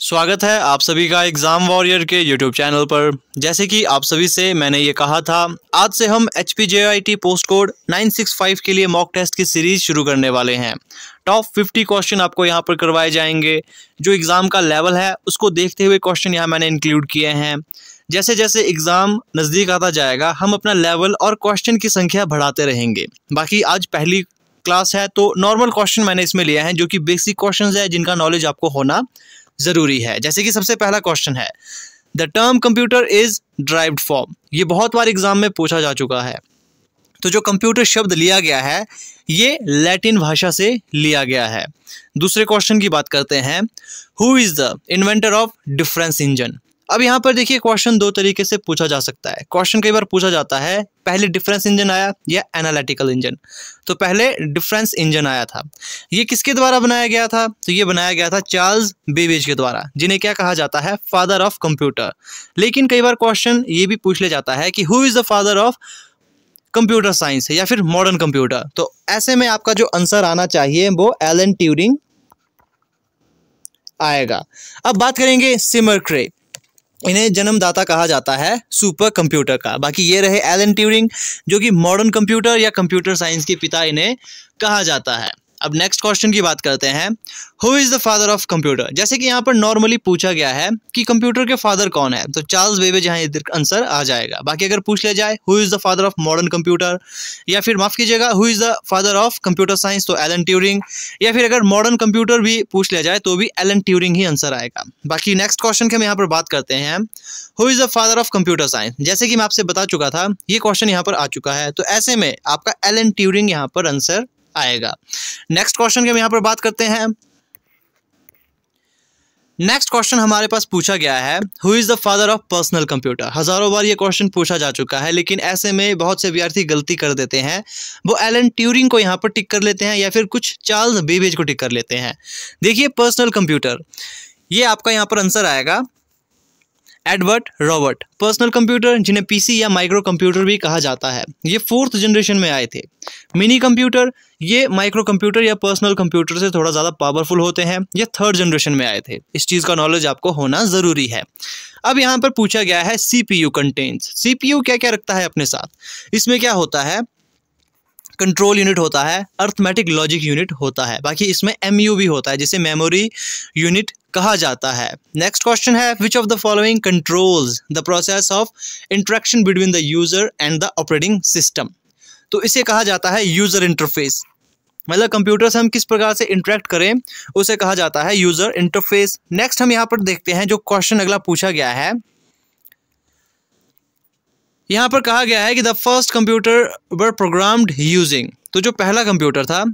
स्वागत है आप सभी का एग्ज़ाम वॉरियर के यूट्यूब चैनल पर जैसे कि आप सभी से मैंने ये कहा था आज से हम एच पी पोस्ट कोड 965 के लिए मॉक टेस्ट की सीरीज़ शुरू करने वाले हैं टॉप 50 क्वेश्चन आपको यहाँ पर करवाए जाएंगे जो एग्ज़ाम का लेवल है उसको देखते हुए क्वेश्चन यहाँ मैंने इंक्लूड किए हैं जैसे जैसे एग्ज़ाम नज़दीक आता जाएगा हम अपना लेवल और क्वेश्चन की संख्या बढ़ाते रहेंगे बाकी आज पहली क्लास है तो नॉर्मल क्वेश्चन मैंने इसमें लिया है जो कि बेसिक क्वेश्चंस है जिनका नॉलेज आपको होना जरूरी है जैसे कि सबसे पहला क्वेश्चन है the term computer is derived from ये बहुत बार एग्जाम में पूछा जा चुका है तो जो कंप्यूटर शब्द लिया गया है ये लैटिन भाषा से लिया गया है दूसरे क्वेश्चन की बात करते हैं who is the inventor of difference engine अब यहाँ पर देखिए क्वेश्चन दो तरीके से पूछा जा सकता है क्वेश्चन कई बार पूछा जाता है पहले डिफरेंस इंजन आया या एनालिटिकल इंजन तो पहले डिफरेंस इंजन आया था ये किसके द्वारा बनाया गया था तो ये बनाया गया था चार्ल्स बेबेज के द्वारा जिन्हें क्या कहा जाता है फादर ऑफ कंप्यूटर लेकिन कई बार क्वेश्चन ये भी पूछ लिया जाता है कि who is the father of computer science या फिर मॉडर्न कंप्यूटर तो ऐसे में आपका जो आंसर आना चाहिए वो एलन ट्यूरिंग आएगा अब बात करेंगे सिमर क्रेप इन्हें जन्मदाता कहा जाता है सुपर कंप्यूटर का बाकी ये रहे एलन ट्यूरिंग जो कि मॉडर्न कंप्यूटर या कंप्यूटर साइंस के पिता इन्हें कहा जाता है अब नेक्स्ट क्वेश्चन की बात करते हैं who is the father of computer जैसे कि यहाँ पर नॉर्मली पूछा गया है कि कंप्यूटर के फादर कौन है तो चार्ल्स बेबेज यहाँ आंसर आ जाएगा बाकी अगर पूछ लिया जाए who is the father of modern computer या फिर माफ़ कीजिएगा who is the father of computer science तो एलन ट्यूरिंग या फिर अगर मॉडर्न कंप्यूटर भी पूछ लिया जाए तो भी एलन ट्यूरिंग ही आंसर आएगा बाकी नेक्स्ट क्वेश्चन की हम यहाँ पर बात करते हैं who is the father of computer science जैसे कि मैं आपसे बता चुका था ये क्वेश्चन यहाँ पर आ चुका है तो ऐसे में आपका एलन ट्यूरिंग यहाँ पर आंसर आएगा नेक्स्ट क्वेश्चन की हम यहाँ पर बात करते हैं नेक्स्ट क्वेश्चन हमारे पास पूछा गया है who is the father of personal computer हज़ारों बार ये क्वेश्चन पूछा जा चुका है लेकिन ऐसे में बहुत से विद्यार्थी गलती कर देते हैं वो एलन ट्यूरिंग को यहाँ पर टिक कर लेते हैं या फिर कुछ चार्ल्स बेबेज को टिक कर लेते हैं देखिए पर्सनल कंप्यूटर ये आपका यहाँ पर आंसर आएगा एडवर्ट रॉबर्ट पर्सनल कंप्यूटर जिन्हें पीसी या माइक्रो कंप्यूटर भी कहा जाता है ये फोर्थ जनरेशन में आए थे मिनी कंप्यूटर ये माइक्रो कंप्यूटर या पर्सनल कंप्यूटर से थोड़ा ज़्यादा पावरफुल होते हैं ये थर्ड जनरेशन में आए थे इस चीज़ का नॉलेज आपको होना ज़रूरी है अब यहाँ पर पूछा गया है C P U contents C P U क्या क्या रखता है अपने साथ इसमें क्या होता है कंट्रोल यूनिट होता है अर्थमेटिक लॉजिक यूनिट होता है बाकी इसमें एम भी होता है जिसे मेमोरी यूनिट कहा जाता है नेक्स्ट क्वेश्चन है which of the following controls the process of interaction between the user and the operating system तो इसे कहा जाता है यूजर इंटरफेस मतलब कंप्यूटर से हम किस प्रकार से इंटरेक्ट करें उसे कहा जाता है यूजर इंटरफेस नेक्स्ट हम यहाँ पर देखते हैं जो क्वेश्चन अगला पूछा गया है यहाँ पर कहा गया है कि the first computer were programmed using तो जो पहला कंप्यूटर था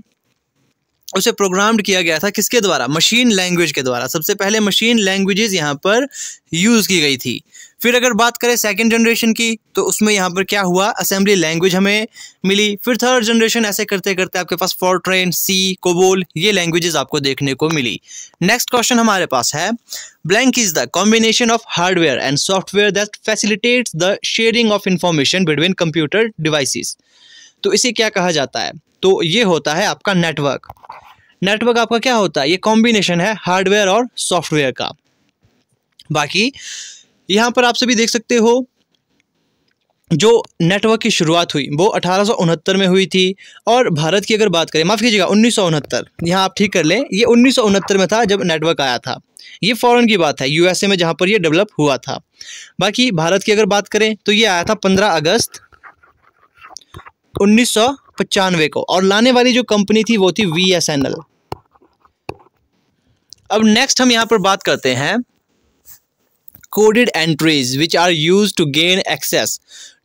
उसे प्रोग्राम्ड किया गया था किसके द्वारा मशीन लैंग्वेज के द्वारा सबसे पहले मशीन लैंग्वेजेस यहाँ पर यूज़ की गई थी फिर अगर बात करें सेकेंड जनरेशन की तो उसमें यहाँ पर क्या हुआ असेंबली लैंग्वेज हमें मिली फिर थर्ड जनरेशन ऐसे करते करते आपके पास ट्रेन सी कोबोल ये लैंग्वेजेस आपको देखने को मिली नेक्स्ट क्वेश्चन हमारे पास है blank is the combination of hardware and software that facilitate the sharing of information between computer devices तो इसे क्या कहा जाता है तो ये होता है आपका नेटवर्क नेटवर्क आपका क्या होता है ये कॉम्बिनेशन है हार्डवेयर और सॉफ्टवेयर का बाकी यहाँ पर आप सभी देख सकते हो जो नेटवर्क की शुरुआत हुई वो अठारह में हुई थी और भारत की अगर बात करें माफ़ कीजिएगा उन्नीस सौ यहाँ आप ठीक कर लें ये उन्नीस में था जब नेटवर्क आया था ये फॉरेन की बात है यूएसए में जहाँ पर ये डेवलप हुआ था बाकी भारत की अगर बात करें तो ये आया था 15 अगस्त उन्नीस को और लाने वाली जो कंपनी थी वो थी वी एस एन एल अब नेक्स्ट हम यहाँ पर बात करते हैं coded entries which are use to gain access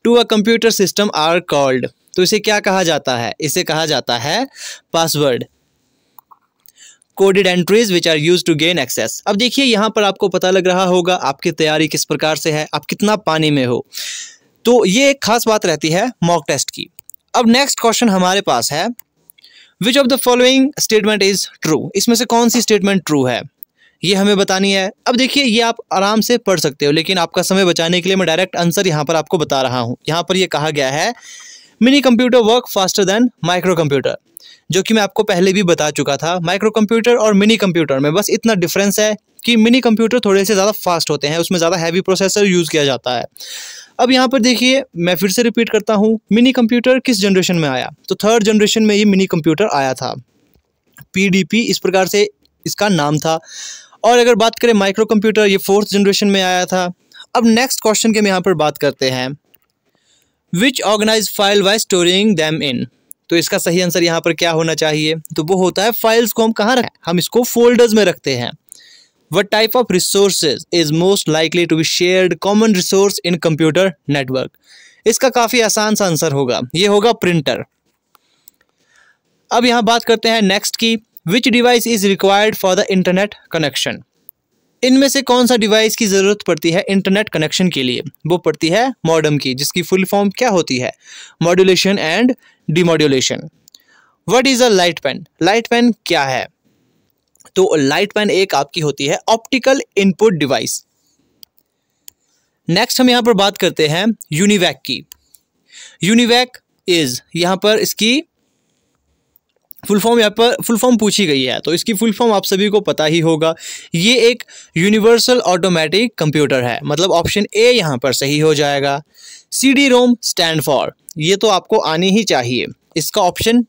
to a computer system are called तो इसे क्या कहा जाता है इसे कहा जाता है password coded entries which are use to gain access अब देखिए यहाँ पर आपको पता लग रहा होगा आपकी तैयारी किस प्रकार से है आप कितना पानी में हो तो ये एक खास बात रहती है मॉक टेस्ट की अब नेक्स्ट क्वेश्चन हमारे पास है which of the following statement is true इसमें से कौन सी स्टेटमेंट ट्रू है ये हमें बतानी है अब देखिए ये आप आराम से पढ़ सकते हो लेकिन आपका समय बचाने के लिए मैं डायरेक्ट आंसर यहाँ पर आपको बता रहा हूँ यहाँ पर ये यह कहा गया है mini computer work faster than micro computer जो कि मैं आपको पहले भी बता चुका था माइक्रो कंप्यूटर और मिनी कंप्यूटर में बस इतना डिफरेंस है कि मिनी कंप्यूटर थोड़े से ज़्यादा फास्ट होते हैं उसमें ज़्यादा हैवी प्रोसेसर यूज़ किया जाता है अब यहाँ पर देखिए मैं फिर से रिपीट करता हूँ मिनी कंप्यूटर किस जनरेशन में आया तो थर्ड जनरेशन में ये मिनी कंप्यूटर आया था पी इस प्रकार से इसका नाम था और अगर बात करें माइक्रो कंप्यूटर ये फोर्थ जनरेशन में आया था अब नेक्स्ट क्वेश्चन के हम यहाँ पर बात करते हैं which organise file by storing them in तो इसका सही आंसर यहाँ पर क्या होना चाहिए तो वो होता है फाइल्स को हम कहाँ रखें हम इसको फोल्डर्स में रखते हैं What type of resources is most likely to be shared common resource in computer network? इसका काफ़ी आसान सा आंसर होगा ये होगा प्रिंटर अब यहाँ बात करते हैं नेक्स्ट की which device is required for the internet connection इनमें से कौन सा डिवाइस की ज़रूरत पड़ती है इंटरनेट कनेक्शन के लिए वो पड़ती है मॉडम की जिसकी फुल फॉर्म क्या होती है modulation and demodulation what is a light pen light pen क्या है तो लाइट पैन एक आपकी होती है ऑप्टिकल इनपुट डिवाइस नेक्स्ट हम यहां पर बात करते हैं यूनिवैक की यूनिवैक इज यहां पर इसकी फुल फॉर्म यहाँ पर फुल फॉर्म पूछी गई है तो इसकी फुल फॉर्म आप सभी को पता ही होगा ये एक यूनिवर्सल ऑटोमेटिक कंप्यूटर है मतलब ऑप्शन ए यहाँ पर सही हो जाएगा C D ROM stand for ये तो आपको आनी ही चाहिए इसका ऑप्शन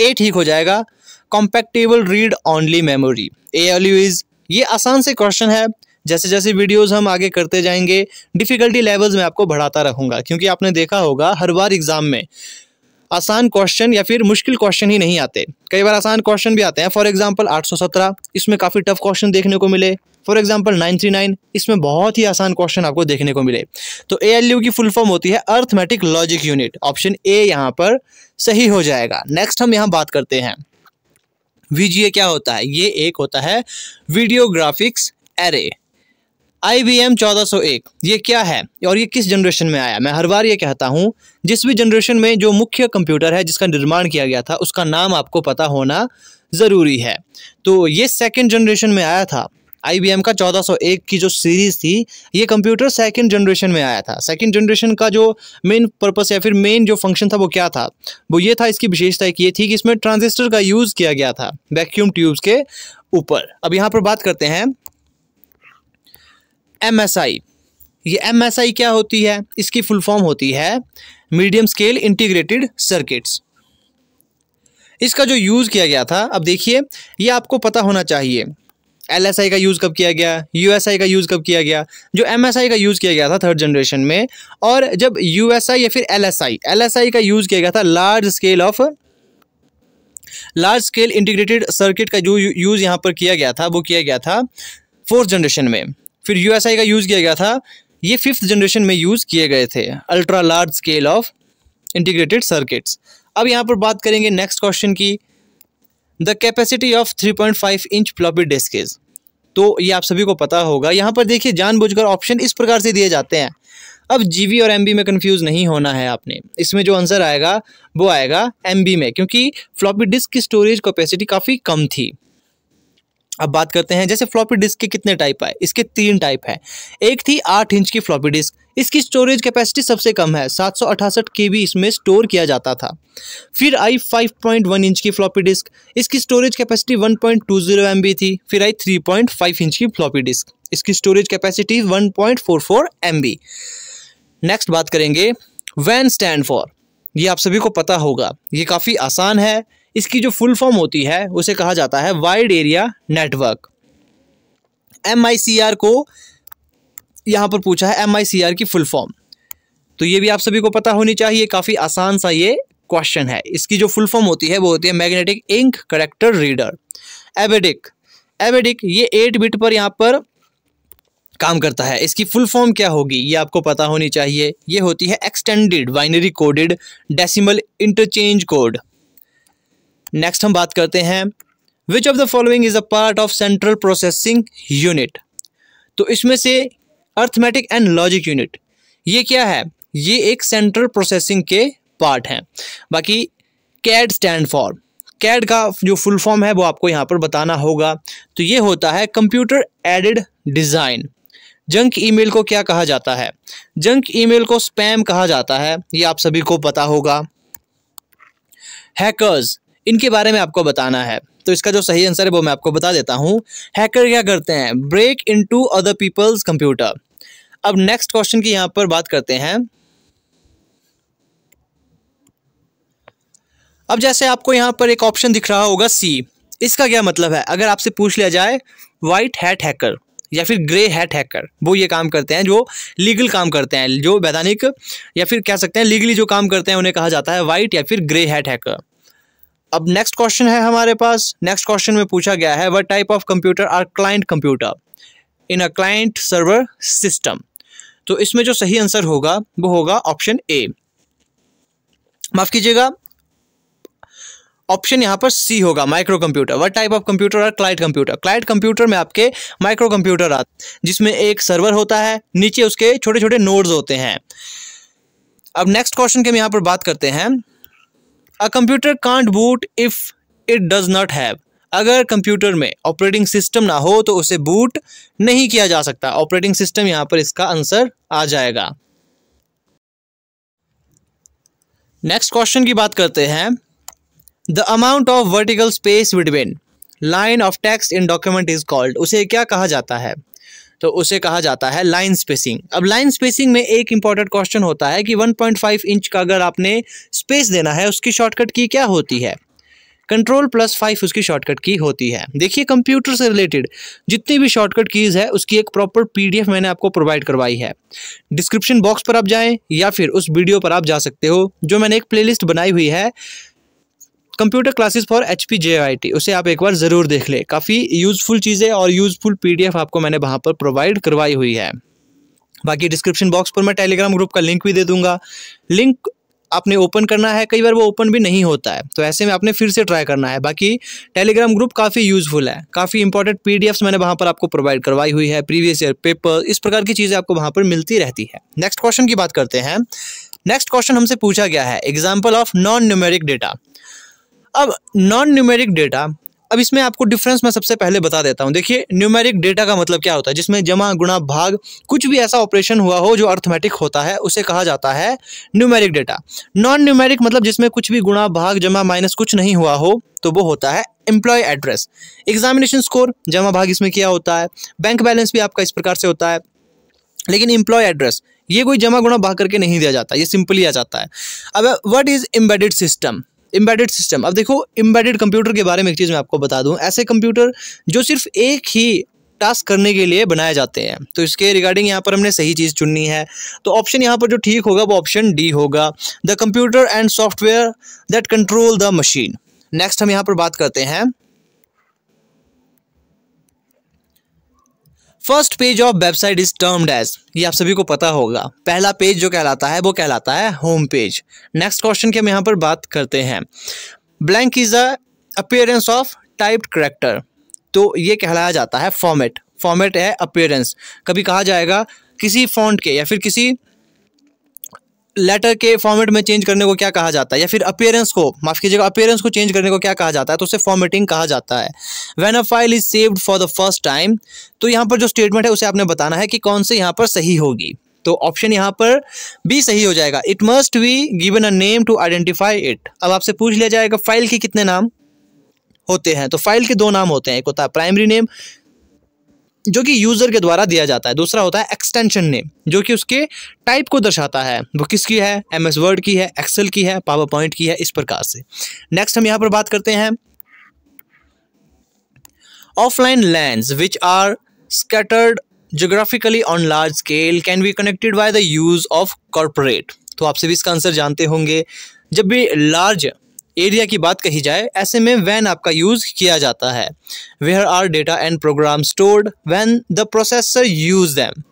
ए ठीक हो जाएगा compactable read only memory A L is ये आसान से क्वेश्चन है जैसे जैसे वीडियोस हम आगे करते जाएंगे डिफ़िकल्टी लेवल्स में आपको बढ़ाता रहूँगा क्योंकि आपने देखा होगा हर बार एग्ज़ाम में आसान क्वेश्चन या फिर मुश्किल क्वेश्चन ही नहीं आते कई बार आसान क्वेश्चन भी आते हैं फॉर एग्जांपल 817 इसमें काफ़ी टफ क्वेश्चन देखने को मिले फॉर एग्जांपल 939 इसमें बहुत ही आसान क्वेश्चन आपको देखने को मिले तो ए की फुल फॉर्म होती है arithmetic logic unit option A यहाँ पर सही हो जाएगा नेक्स्ट हम यहाँ बात करते हैं वीजीए क्या होता है ये एक होता है video graphics array I V M चौदह सौ एक ये क्या है और ये किस जनरेशन में आया मैं हर बार ये कहता हूँ जिस भी जनरेशन में जो मुख्य कंप्यूटर है जिसका निर्माण किया गया था उसका नाम आपको पता होना ज़रूरी है तो ये सेकेंड जनरेशन में आया था आई का 1401 की जो सीरीज़ थी ये कंप्यूटर सेकेंड जनरेशन में आया था सेकेंड जनरेशन का जो मेन पर्पस या फिर मेन जो फंक्शन था वो क्या था वो ये था इसकी विशेषता एक ये थी कि इसमें ट्रांजिस्टर का यूज़ किया गया था वैक्यूम ट्यूब्स के ऊपर अब यहाँ पर बात करते हैं एम ये एम क्या होती है इसकी फुल फॉर्म होती है मीडियम स्केल इंटीग्रेटेड सर्किट्स इसका जो यूज़ किया गया था अब देखिए ये आपको पता होना चाहिए एल का यूज़ कब किया गया यू का यूज़ कब किया गया जो एम का यूज़ किया गया था थर्ड जनरेशन में और जब यू या फिर एल एस का यूज़ किया गया था large scale of large scale integrated circuit का जो यूज़ यहाँ पर किया गया था वो किया गया था फोर्थ जनरेशन में फिर यू का यूज़ किया गया था ये फिफ्थ जनरेशन में यूज़ किए गए थे ultra large scale of integrated circuits अब यहाँ पर बात करेंगे नेक्स्ट क्वेश्चन की the capacity of 3.5 inch floppy disk is तो ये आप सभी को पता होगा यहाँ पर देखिए जानबूझकर ऑप्शन इस प्रकार से दिए जाते हैं अब बी और बी में कन्फ्यूज़ नहीं होना है आपने इसमें जो आंसर आएगा वो आएगा बी में क्योंकि फ्लॉपी डिस्क की स्टोरेज कैपेसिटी काफ़ी कम थी अब बात करते हैं जैसे फ्लॉपी डिस्क के कितने टाइप आए इसके तीन टाइप हैं एक थी आठ इंच की फ्लॉपी डिस्क इसकी स्टोरेज कैपेसिटी सबसे कम है सात सौ अठासठ के बी इसमें स्टोर किया जाता था फिर आई फाइव पॉइंट वन इंच की फ्लॉपी डिस्क इसकी storage capacity one point two zero M B थी फिर आई थ्री पॉइंट फाइव इंच की फ्लॉपी डिस्क इसकी storage capacity one point four four M B next बात करेंगे वैन स्टैंड फॉर ये आप सभी को पता होगा ये काफ़ी आसान है इसकी जो फुल फॉर्म होती है उसे कहा जाता है वाइड एरिया नेटवर्क एम को यहाँ पर पूछा है एम की फुल फॉर्म तो ये भी आप सभी को पता होनी चाहिए काफ़ी आसान सा ये क्वेश्चन है इसकी जो फुल फॉर्म होती है वो होती है magnetic ink character reader EBCDIC EBCDIC ये एट बिट पर यहाँ पर काम करता है इसकी फुल फॉर्म क्या होगी ये आपको पता होनी चाहिए ये होती है extended binary coded decimal interchange code next हम बात करते हैं which of the following is a part of central processing unit तो इसमें से अर्थमेटिक एंड लॉजिक यूनिट ये क्या है ये एक सेंट्रल प्रोसेसिंग के पार्ट हैं बाकी कैड स्टैंड फॉर कैड का जो फुल फॉर्म है वो आपको यहाँ पर बताना होगा तो ये होता है computer aided design junk email को क्या कहा जाता है जंक ईमेल को स्पैम कहा जाता है ये आप सभी को पता होगा हैकर्स इनके बारे में आपको बताना है तो इसका जो सही आंसर है वो मैं आपको बता देता हूँ हैकर क्या करते हैं break in to other people's computer अब नेक्स्ट क्वेश्चन की यहाँ पर बात करते हैं अब जैसे आपको यहाँ पर एक ऑप्शन दिख रहा होगा सी इसका क्या मतलब है अगर आपसे पूछ लिया जाए वाइट हैट हैकर या फिर ग्रे हैट हैकर वो ये काम करते हैं जो लीगल काम करते हैं जो वैधानिक या फिर कह सकते हैं लीगली जो काम करते हैं उन्हें कहा जाता है वाइट या फिर ग्रे हैट हैकर अब नेक्स्ट क्वेश्चन है हमारे पास नेक्स्ट क्वेश्चन में पूछा गया है what type of computer are client computer in a client server system तो इसमें जो सही आंसर होगा वो होगा ऑप्शन ए माफ कीजिएगा ऑप्शन यहां पर सी होगा micro computer what type of computer और क्लाइंट कंप्यूटर क्लाइंट कंप्यूटर में आपके माइक्रो कंप्यूटर आते जिसमें एक सर्वर होता है नीचे उसके छोटे छोटे नोड्स होते हैं अब नेक्स्ट क्वेश्चन की हम यहां पर बात करते हैं a computer can't boot if it does not have अगर कंप्यूटर में ऑपरेटिंग सिस्टम ना हो तो उसे बूट नहीं किया जा सकता ऑपरेटिंग सिस्टम यहां पर इसका आंसर आ जाएगा नेक्स्ट क्वेश्चन की बात करते हैं the amount of vertical space between line of text in document is called उसे क्या कहा जाता है तो उसे कहा जाता है लाइन स्पेसिंग अब लाइन स्पेसिंग में एक इंपॉर्टेंट क्वेश्चन होता है कि 1.5 इंच का अगर आपने स्पेस देना है उसकी शॉर्टकट की क्या होती है कंट्रोल प्लस फाइव उसकी शॉर्टकट की होती है देखिए कंप्यूटर से रिलेटेड जितनी भी शॉर्टकट कीज़ है उसकी एक प्रॉपर पीडीएफ मैंने आपको प्रोवाइड करवाई है डिस्क्रिप्शन बॉक्स पर आप जाएं या फिर उस वीडियो पर आप जा सकते हो जो मैंने एक प्लेलिस्ट बनाई हुई है computer classes for H P उसे आप एक बार ज़रूर देख लें काफ़ी यूज़फुल चीज़ें और यूज़फुल पी आपको मैंने वहाँ पर प्रोवाइड करवाई हुई है बाकी डिस्क्रिप्शन बॉक्स पर मैं टेलीग्राम ग्रुप का लिंक भी दे दूंगा लिंक आपने ओपन करना है कई बार वो ओपन भी नहीं होता है तो ऐसे में आपने फिर से ट्राई करना है बाकी टेलीग्राम ग्रुप काफ़ी यूज़फुल है काफ़ी इंपॉर्टेंट पीडीएफ्स मैंने वहाँ पर आपको प्रोवाइड करवाई हुई है प्रीवियस ईयर पेपर इस प्रकार की चीज़ें आपको वहाँ पर मिलती रहती है नेक्स्ट क्वेश्चन की बात करते हैं नेक्स्ट क्वेश्चन हमसे पूछा गया है example of non numeric data अब नॉन न्यूमेरिक डेटा अब इसमें आपको डिफरेंस मैं सबसे पहले बता देता हूँ देखिए न्यूमेरिक डेटा का मतलब क्या होता है जिसमें जमा गुणा भाग कुछ भी ऐसा ऑपरेशन हुआ हो जो अर्थमेटिक होता है उसे कहा जाता है न्यूमेरिक डेटा नॉन न्यूमेरिक मतलब जिसमें कुछ भी गुणा भाग जमा माइनस कुछ नहीं हुआ हो तो वो होता है एम्प्लॉय एड्रेस एग्जामिनेशन स्कोर जमा भाग इसमें किया होता है बैंक बैलेंस भी आपका इस प्रकार से होता है लेकिन एम्प्लॉय एड्रेस ये कोई जमा गुणा भाग करके नहीं दिया जाता ये सिंपली आ जाता है अब what is embedded system embedded system अब देखो एम्बेडेड कंप्यूटर के बारे में एक चीज़ मैं आपको बता दूं ऐसे कंप्यूटर जो सिर्फ एक ही टास्क करने के लिए बनाए जाते हैं तो इसके रिगार्डिंग यहाँ पर हमने सही चीज़ चुननी है तो ऑप्शन यहाँ पर जो ठीक होगा वो ऑप्शन डी होगा the computer and software that control the machine next हम यहाँ पर बात करते हैं first page of website is termed as ये आप सभी को पता होगा पहला पेज जो कहलाता है वो कहलाता है होम पेज नेक्स्ट क्वेश्चन की हम यहाँ पर बात करते हैं blank is a appearance of typed character तो ये कहलाया जाता है फॉर्मेट फॉर्मेट है अपेयरेंस कभी कहा जाएगा किसी फॉन्ट के या फिर किसी लेटर के फॉर्मेट में चेंज करने को क्या कहा जाता है या फिर अपेयरेंस को माफ़ कीजिएगा अपेयरेंस को चेंज करने को क्या कहा जाता है तो उसे फॉर्मेटिंग कहा जाता है when a file is saved for the first time तो यहाँ पर जो स्टेटमेंट है उसे आपने बताना है कि कौन से यहाँ पर सही होगी तो ऑप्शन यहाँ पर भी सही हो जाएगा it must be given a name to identify it अब आपसे पूछ लिया जाएगा फाइल के कितने नाम होते हैं तो फाइल के दो नाम होते हैं एक होता है प्राइमरी नेम जो कि यूज़र के द्वारा दिया जाता है दूसरा होता है एक्सटेंशन नेम जो कि उसके टाइप को दर्शाता है वो किसकी है एम एस वर्ड की है एक्सेल की है पावर पॉइंट की है इस प्रकार से नेक्स्ट हम यहाँ पर बात करते हैं offline land which are scattered geographically on large scale can be connected by the use of corporate तो आप सभी इसका आंसर जानते होंगे जब भी लार्ज एरिया की बात कही जाए ऐसे में वैन आपका यूज़ किया जाता है where are data and program stored when the processor use them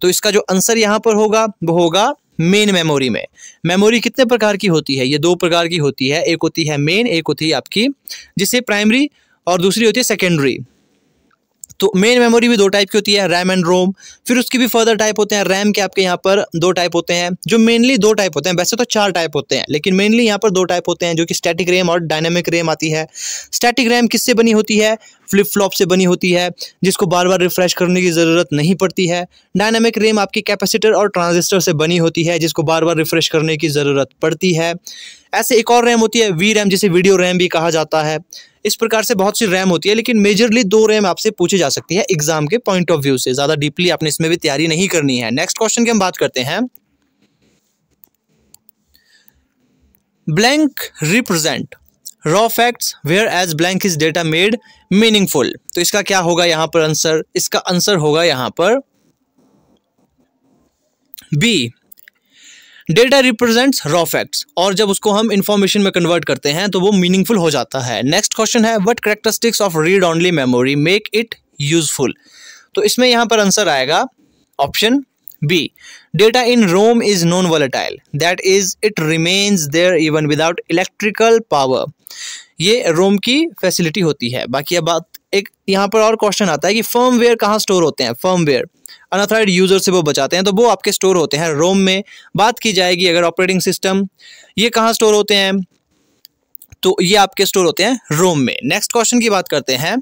तो इसका जो आंसर यहाँ पर होगा वो होगा मेन मेमोरी में मेमोरी कितने प्रकार की होती है ये दो प्रकार की होती है एक होती है मेन एक होती है आपकी जिसे प्राइमरी और दूसरी होती है सेकेंडरी तो मेन मेमोरी भी दो टाइप की होती है रैम एंड रोम फिर उसकी भी फर्दर टाइप होते हैं रैम के आपके यहाँ पर दो टाइप होते हैं जो मेनली दो टाइप होते हैं वैसे तो चार टाइप होते हैं लेकिन मेनली यहाँ पर दो टाइप होते हैं जो कि स्टैटिक रैम और डायनेमिक रैम आती है स्टैटिक रैम किससे बनी होती है फ्लिप फ्लॉप से बनी होती है जिसको बार बार रिफ्रेश करने की ज़रूरत नहीं पड़ती है डायनामिक रेम आपकी कैपेसिटर और ट्रांजिस्टर से बनी होती है जिसको बार बार रिफ्रेश करने की ज़रूरत पड़ती है ऐसे एक और रैम होती है वी रैम जिसे वीडियो रैम भी कहा जाता है इस प्रकार से बहुत सी रैम होती है लेकिन मेजरली दो रैम आपसे पूछी जा सकती है एग्जाम के पॉइंट ऑफ व्यू से ज़्यादा डीपली आपने इसमें भी तैयारी नहीं करनी है नेक्स्ट क्वेश्चन की हम बात करते हैं blank represent raw facts whereas blank is data made meaningful तो इसका क्या होगा यहां पर आंसर इसका आंसर होगा यहां पर B data represents raw facts और जब उसको हम इन्फॉर्मेशन में कन्वर्ट करते हैं तो वो मीनिंगफुल हो जाता है नेक्स्ट क्वेश्चन है what characteristics of read only memory make it useful तो इसमें यहाँ पर आंसर आएगा option B data in ROM is non volatile that is it remains there even without electrical power ये रोम की फैसिलिटी होती है बाकी अब बात एक यहाँ पर और क्वेश्चन आता है कि फर्मवेयर कहाँ स्टोर होते हैं फर्मवेयर अनऑथराइड यूजर से वो बचाते हैं तो वो आपके स्टोर होते हैं रोम में बात की जाएगी अगर ऑपरेटिंग सिस्टम ये कहाँ स्टोर होते हैं तो ये आपके स्टोर होते हैं रोम में नेक्स्ट क्वेश्चन की बात करते हैं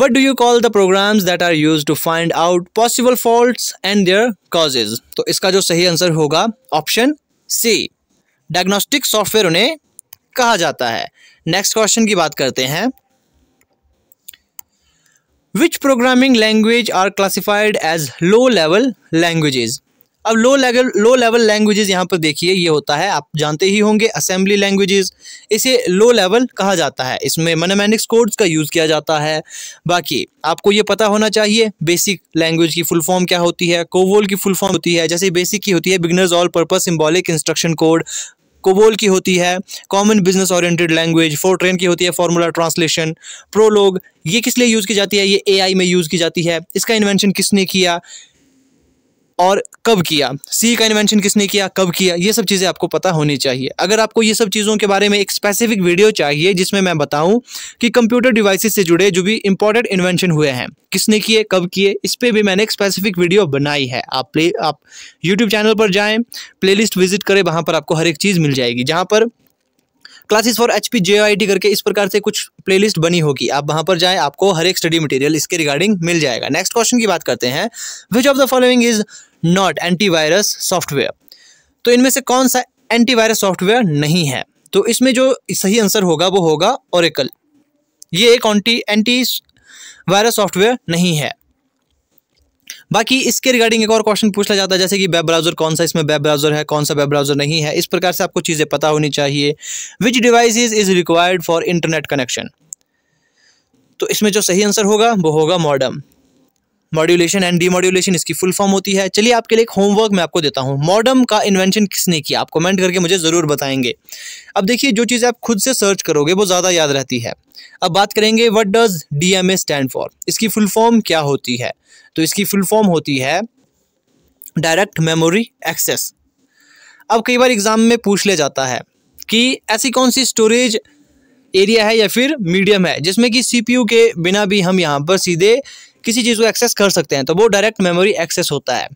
what do you call the program that are use to find out possible fault and their causes तो इसका जो सही आंसर होगा ऑप्शन सी डायग्नोस्टिक सॉफ्टवेयर उन्हें कहा जाता है नेक्स्ट क्वेश्चन की बात करते हैं which programming language are classified as low level languages अब low level low level languages यहाँ पर देखिए ये होता है आप जानते ही होंगे असेंबली लैंग्वेजेस इसे लो लेवल कहा जाता है इसमें मनोमैनिक्स कोड्स का यूज़ किया जाता है बाकी आपको ये पता होना चाहिए बेसिक लैंग्वेज की फुल फॉर्म क्या होती है कोवोल की फुल फॉर्म होती है जैसे बेसिक की होती है beginners all purpose symbolic instruction code COBOL की होती है common business oriented language FORTRAN की होती है फार्मूला ट्रांसलेशन प्रोलोग ये किस लिए यूज़ की जाती है ये एआई में यूज़ की जाती है इसका इन्वेंशन किसने किया और कब किया सी का इन्वेंशन किसने किया कब किया ये सब चीज़ें आपको पता होनी चाहिए अगर आपको ये सब चीज़ों के बारे में एक स्पेसिफिक वीडियो चाहिए जिसमें मैं बताऊं कि कंप्यूटर डिवाइसेस से जुड़े जो भी इंपॉर्टेंट इन्वेंशन हुए हैं किसने किए कब किए इस पर भी मैंने एक स्पेसिफिक वीडियो बनाई है आप प्ले आप यूट्यूब चैनल पर जाएँ प्ले विजिट करें वहाँ पर आपको हर एक चीज़ मिल जाएगी जहाँ पर क्लासेस फॉर एच पी करके इस प्रकार से कुछ प्लेलिस्ट बनी होगी आप वहां पर जाएं आपको हर एक स्टडी मटेरियल इसके रिगार्डिंग मिल जाएगा नेक्स्ट क्वेश्चन की बात करते हैं which of the following is not antivirus software तो इनमें से कौन सा एंटीवायरस सॉफ्टवेयर नहीं है तो इसमें जो सही आंसर होगा वो होगा ओरेकल ये एक एंटी एंटी वायरस सॉफ्टवेयर नहीं है बाकी इसके रिगार्डिंग एक और क्वेश्चन पूछ लिया जाता है जैसे कि वेब ब्राउजर कौन सा इसमें वेब ब्राउजर है कौन सा वेब ब्राउजर नहीं है इस प्रकार से आपको चीज़ें पता होनी चाहिए which device is required for internet connection तो इसमें जो सही आंसर होगा वो होगा मॉडर्म मॉड्यूलेशन एंड डीमॉड्यूलेशन इसकी फुल फॉर्म होती है चलिए आपके लिए एक होमवर्क मैं आपको देता हूँ मॉडर्म का इन्वेंशन किसने किया आप कमेंट करके मुझे ज़रूर बताएंगे अब देखिए जो चीज़ें आप खुद से सर्च करोगे वो ज़्यादा याद रहती है अब बात करेंगे what does D M A stand for इसकी फुल फॉर्म क्या होती है तो इसकी फुल फॉर्म होती है डायरेक्ट मेमोरी एक्सेस अब कई बार एग्ज़ाम में पूछ लिया जाता है कि ऐसी कौन सी स्टोरेज एरिया है या फिर मीडियम है जिसमें कि सीपीयू के बिना भी हम यहाँ पर सीधे किसी चीज़ को एक्सेस कर सकते हैं तो वो डायरेक्ट मेमोरी एक्सेस होता है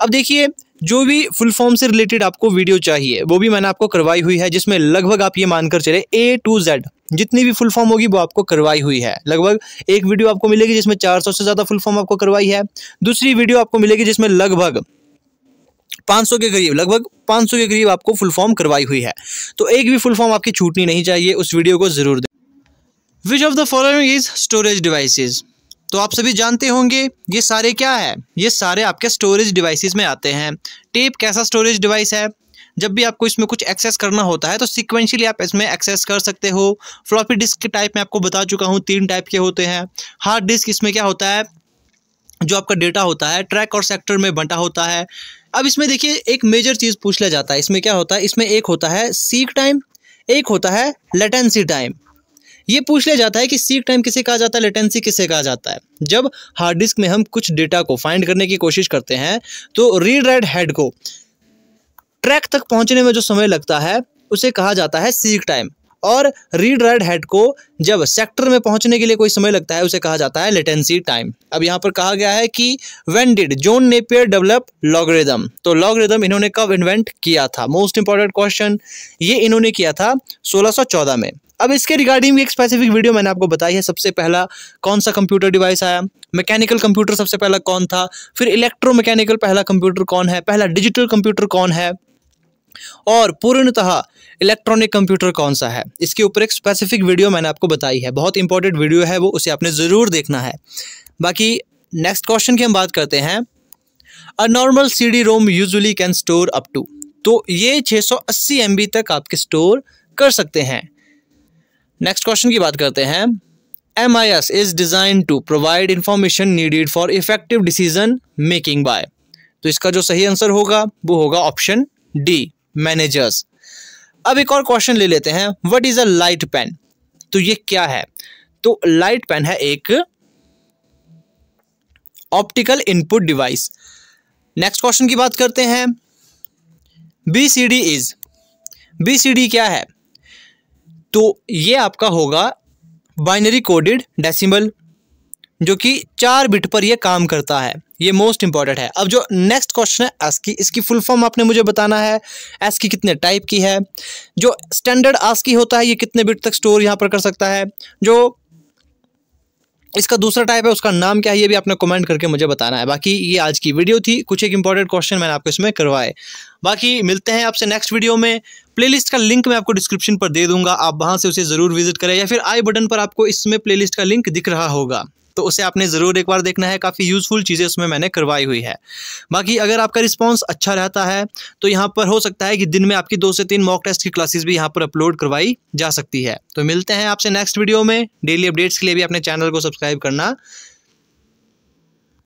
अब देखिए जो भी फुल फॉर्म से रिलेटेड आपको वीडियो चाहिए वो भी मैंने आपको करवाई हुई है जिसमें लगभग आप ये मानकर चले ए टू जेड जितनी भी फुल फॉर्म होगी वो आपको करवाई हुई है लगभग एक वीडियो आपको मिलेगी जिसमें 400 से ज़्यादा फुल फॉर्म आपको करवाई है दूसरी वीडियो आपको मिलेगी जिसमें लगभग 500 के करीब लगभग 500 के करीब आपको फुल फॉर्म करवाई हुई है तो एक भी फुल फॉर्म आपकी छूटनी नहीं चाहिए उस वीडियो को ज़रूर दें which of the following is storage devices तो आप सभी जानते होंगे ये सारे क्या है ये सारे आपके स्टोरेज डिवाइसेस में आते हैं टेप कैसा स्टोरेज डिवाइस है जब भी आपको इसमें कुछ एक्सेस करना होता है तो सिक्वेंशियली आप इसमें एक्सेस कर सकते हो फ्लॉपी डिस्क के टाइप में आपको बता चुका हूँ तीन टाइप के होते हैं हार्ड डिस्क इसमें क्या होता है जो आपका डेटा होता है ट्रैक और सेक्टर में बंटा होता है अब इसमें देखिए एक मेजर चीज़ पूछ लिया जाता है इसमें क्या होता है इसमें एक होता है सीक टाइम एक होता है लेटेंसी टाइम ये पूछ लिया जाता है कि सीक टाइम किसे कहा जाता है लेटेंसी किसे कहा जाता है जब हार्ड डिस्क में हम कुछ डेटा को फाइंड करने की कोशिश करते हैं तो रीड राइट हेड को ट्रैक तक पहुंचने में जो समय लगता है उसे कहा जाता है सीक टाइम और रीड राइट हेड को जब सेक्टर में पहुंचने के लिए कोई समय लगता है उसे कहा जाता है लेटेंसी टाइम अब यहाँ पर कहा गया है कि when did John Napier develop logarithm तो लॉगरिदम इन्होंने कब इन्वेंट किया था मोस्ट इंपॉर्टेंट क्वेश्चन ये इन्होंने किया था 1614 में अब इसके रिगार्डिंग भी एक स्पेसिफिक वीडियो मैंने आपको बताई है सबसे पहला कौन सा कंप्यूटर डिवाइस आया मैकेनिकल कंप्यूटर सबसे पहला कौन था फिर इलेक्ट्रो मैकेनिकल पहला कंप्यूटर कौन है पहला डिजिटल कंप्यूटर कौन है और पूर्णतः इलेक्ट्रॉनिक कंप्यूटर कौन सा है इसके ऊपर एक स्पेसिफिक वीडियो मैंने आपको बताई है बहुत इंपॉर्टेंट वीडियो है वो उसे आपने ज़रूर देखना है बाकी नेक्स्ट क्वेश्चन की हम बात करते हैं a normal C D ROM usually can store up to तो ये 680 एमबी तक आपके स्टोर कर सकते हैं नेक्स्ट क्वेश्चन की बात करते हैं M I S is design to provide information needed for effective decision making by तो इसका जो सही आंसर होगा वो होगा ऑप्शन डी मैनेजर्स अब एक और क्वेश्चन ले लेते हैं what is a light pen तो ये क्या है तो लाइट पेन है एक optical input device next question की बात करते हैं B C D is B C D क्या है तो ये आपका होगा बाइनरी कोडेड डेसिमल जो कि चार बिट पर ये काम करता है ये मोस्ट इंपॉर्टेंट है अब जो नेक्स्ट क्वेश्चन है एस की इसकी फुल फॉर्म आपने मुझे बताना है एस की कितने टाइप की है जो स्टैंडर्ड आस की होता है ये कितने बिट तक स्टोर यहाँ पर कर सकता है जो इसका दूसरा टाइप है उसका नाम क्या है ये भी आपने कमेंट करके मुझे बताना है बाकी ये आज की वीडियो थी कुछ एक इंपॉर्टेंट क्वेश्चन मैंने आपको इसमें करवाए बाकी मिलते हैं आपसे नेक्स्ट वीडियो में प्लेलिस्ट का लिंक मैं आपको डिस्क्रिप्शन पर दे दूंगा आप वहाँ से उसे ज़रूर विजिट करें या फिर आई बटन पर आपको इसमें प्लेलिस्ट का लिंक दिख रहा होगा तो उसे आपने ज़रूर एक बार देखना है काफ़ी यूज़फुल चीज़ें उसमें मैंने करवाई हुई है बाकी अगर आपका रिस्पॉन्स अच्छा रहता है तो यहाँ पर हो सकता है कि दिन में आपकी दो से तीन मॉक टेस्ट की क्लासेस भी यहाँ पर अपलोड करवाई जा सकती है तो मिलते हैं आपसे नेक्स्ट वीडियो में डेली अपडेट्स के लिए भी अपने चैनल को सब्सक्राइब करना